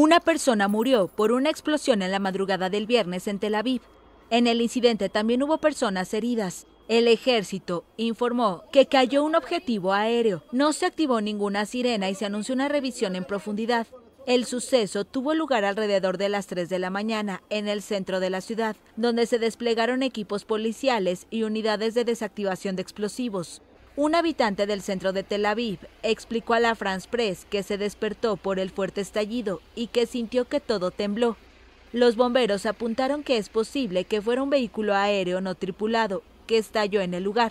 Una persona murió por una explosión en la madrugada del viernes en Tel Aviv. En el incidente también hubo personas heridas. El ejército informó que cayó un objetivo aéreo. No se activó ninguna sirena y se anunció una revisión en profundidad. El suceso tuvo lugar alrededor de las 3 de la mañana en el centro de la ciudad, donde se desplegaron equipos policiales y unidades de desactivación de explosivos. Un habitante del centro de Tel Aviv explicó a la France Press que se despertó por el fuerte estallido y que sintió que todo tembló. Los bomberos apuntaron que es posible que fuera un vehículo aéreo no tripulado que estalló en el lugar.